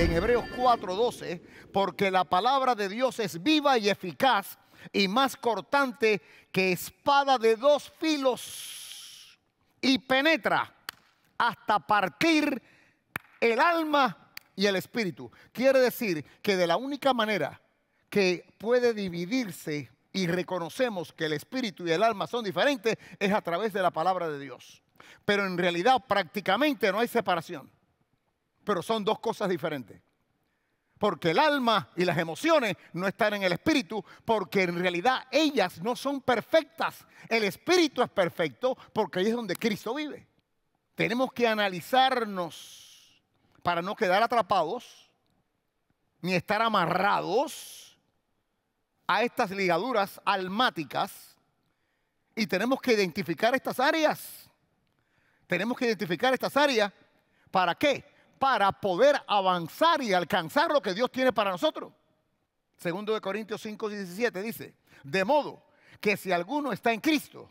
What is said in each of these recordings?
en Hebreos 4:12, porque la palabra de Dios es viva y eficaz y más cortante que espada de dos filos y penetra hasta partir el alma y el espíritu. Quiere decir que de la única manera que puede dividirse y reconocemos que el espíritu y el alma son diferentes es a través de la palabra de Dios. Pero en realidad prácticamente no hay separación pero son dos cosas diferentes. Porque el alma y las emociones no están en el espíritu, porque en realidad ellas no son perfectas. El espíritu es perfecto porque ahí es donde Cristo vive. Tenemos que analizarnos para no quedar atrapados ni estar amarrados a estas ligaduras almáticas y tenemos que identificar estas áreas. Tenemos que identificar estas áreas. ¿Para qué? para poder avanzar y alcanzar lo que Dios tiene para nosotros. Segundo de Corintios 5, 17 dice, de modo que si alguno está en Cristo,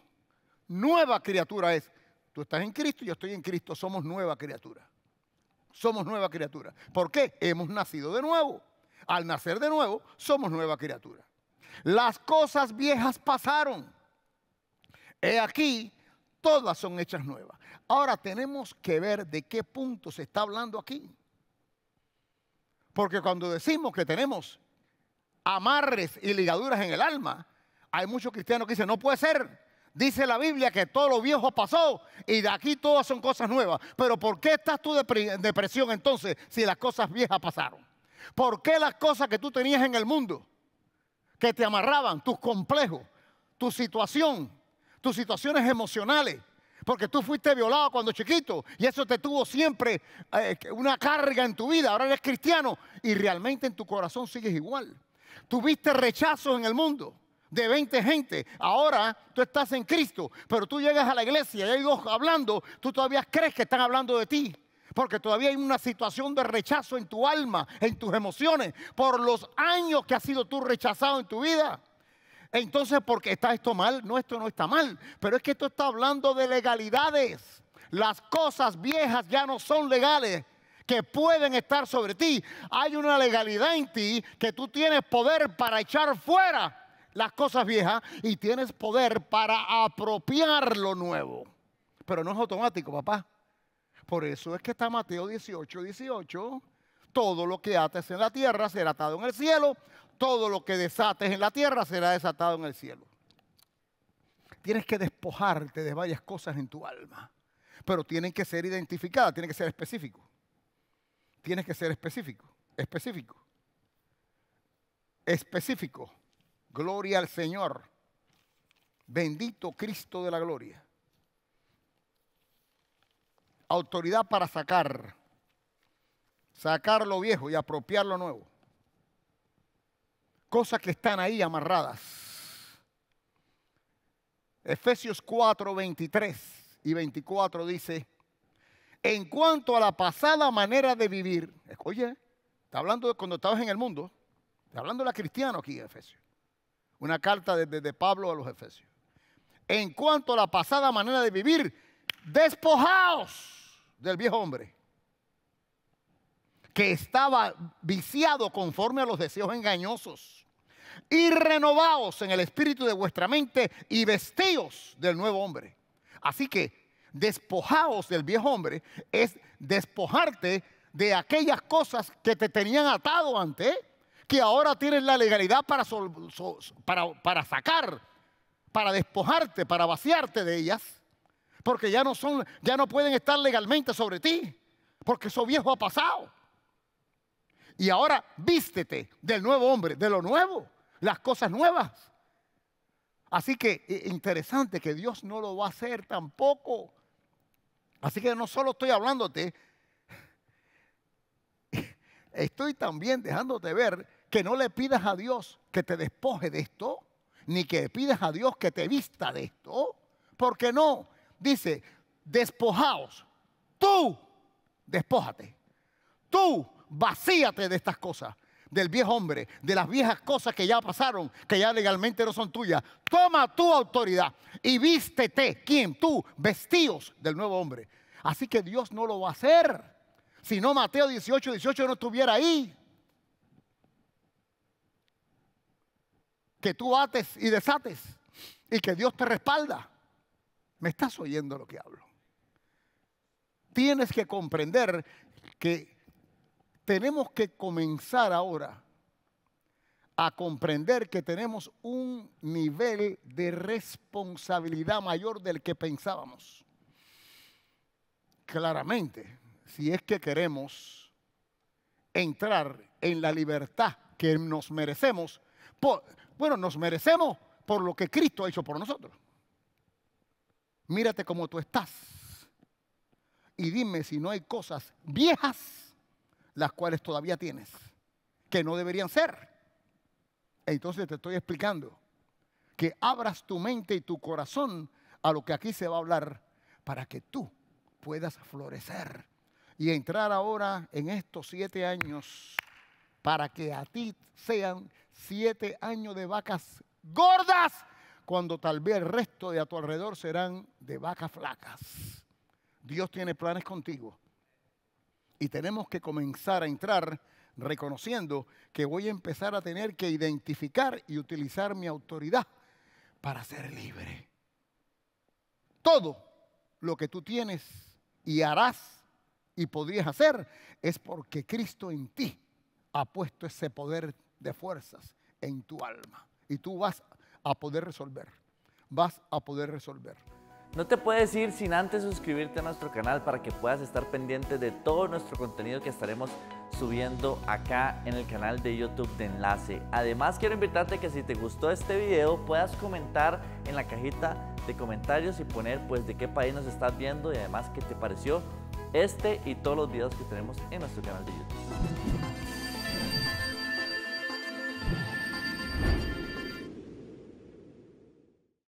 nueva criatura es. Tú estás en Cristo, yo estoy en Cristo, somos nueva criatura. Somos nueva criatura. ¿Por qué? Hemos nacido de nuevo. Al nacer de nuevo, somos nueva criatura. Las cosas viejas pasaron. He aquí, todas son hechas nuevas. Ahora tenemos que ver de qué punto se está hablando aquí. Porque cuando decimos que tenemos amarres y ligaduras en el alma, hay muchos cristianos que dicen, no puede ser. Dice la Biblia que todo lo viejo pasó y de aquí todas son cosas nuevas. Pero ¿por qué estás tú en depresión entonces si las cosas viejas pasaron? ¿Por qué las cosas que tú tenías en el mundo, que te amarraban, tus complejos, tu situación, tus situaciones emocionales, porque tú fuiste violado cuando chiquito y eso te tuvo siempre eh, una carga en tu vida, ahora eres cristiano y realmente en tu corazón sigues igual. Tuviste rechazos en el mundo de 20 gente. Ahora tú estás en Cristo, pero tú llegas a la iglesia y hay dos hablando, tú todavía crees que están hablando de ti. Porque todavía hay una situación de rechazo en tu alma, en tus emociones, por los años que has sido tú rechazado en tu vida. Entonces, ¿por qué está esto mal? No, esto no está mal. Pero es que esto está hablando de legalidades. Las cosas viejas ya no son legales que pueden estar sobre ti. Hay una legalidad en ti que tú tienes poder para echar fuera las cosas viejas y tienes poder para apropiar lo nuevo. Pero no es automático, papá. Por eso es que está Mateo 18, 18. Todo lo que ates en la tierra será atado en el cielo todo lo que desates en la tierra será desatado en el cielo. Tienes que despojarte de varias cosas en tu alma, pero tienen que ser identificadas, tienen que ser específicos, Tienes que ser específico, específico, específico. Gloria al Señor. Bendito Cristo de la gloria. Autoridad para sacar, sacar lo viejo y apropiar lo nuevo cosas que están ahí amarradas. Efesios 4, 23 y 24 dice, en cuanto a la pasada manera de vivir, oye, está hablando de cuando estabas en el mundo, está hablando de la cristiana aquí, Efesios. Una carta desde de Pablo a los Efesios. En cuanto a la pasada manera de vivir, despojaos del viejo hombre, que estaba viciado conforme a los deseos engañosos y renovaos en el espíritu de vuestra mente y vestíos del nuevo hombre. Así que despojaos del viejo hombre es despojarte de aquellas cosas que te tenían atado antes, que ahora tienes la legalidad para, para, para sacar, para despojarte, para vaciarte de ellas, porque ya no, son, ya no pueden estar legalmente sobre ti, porque eso viejo ha pasado. Y ahora vístete del nuevo hombre, de lo nuevo las cosas nuevas. Así que eh, interesante que Dios no lo va a hacer tampoco. Así que no solo estoy hablándote, estoy también dejándote ver que no le pidas a Dios que te despoje de esto, ni que le pidas a Dios que te vista de esto, porque no, dice, despojaos, tú despójate, tú vacíate de estas cosas, del viejo hombre, de las viejas cosas que ya pasaron, que ya legalmente no son tuyas. Toma tu autoridad y vístete, ¿quién? Tú, vestidos del nuevo hombre. Así que Dios no lo va a hacer. Si no, Mateo 18, 18 no estuviera ahí. Que tú ates y desates y que Dios te respalda. ¿Me estás oyendo lo que hablo? Tienes que comprender que tenemos que comenzar ahora a comprender que tenemos un nivel de responsabilidad mayor del que pensábamos. Claramente, si es que queremos entrar en la libertad que nos merecemos, bueno, nos merecemos por lo que Cristo ha hecho por nosotros. Mírate como tú estás y dime si no hay cosas viejas las cuales todavía tienes, que no deberían ser. Entonces te estoy explicando que abras tu mente y tu corazón a lo que aquí se va a hablar para que tú puedas florecer y entrar ahora en estos siete años para que a ti sean siete años de vacas gordas cuando tal vez el resto de a tu alrededor serán de vacas flacas. Dios tiene planes contigo y tenemos que comenzar a entrar reconociendo que voy a empezar a tener que identificar y utilizar mi autoridad para ser libre. Todo lo que tú tienes y harás y podrías hacer es porque Cristo en ti ha puesto ese poder de fuerzas en tu alma. Y tú vas a poder resolver. Vas a poder resolver. No te puedes ir sin antes suscribirte a nuestro canal para que puedas estar pendiente de todo nuestro contenido que estaremos subiendo acá en el canal de YouTube de Enlace. Además quiero invitarte que si te gustó este video puedas comentar en la cajita de comentarios y poner pues de qué país nos estás viendo y además qué te pareció este y todos los videos que tenemos en nuestro canal de YouTube.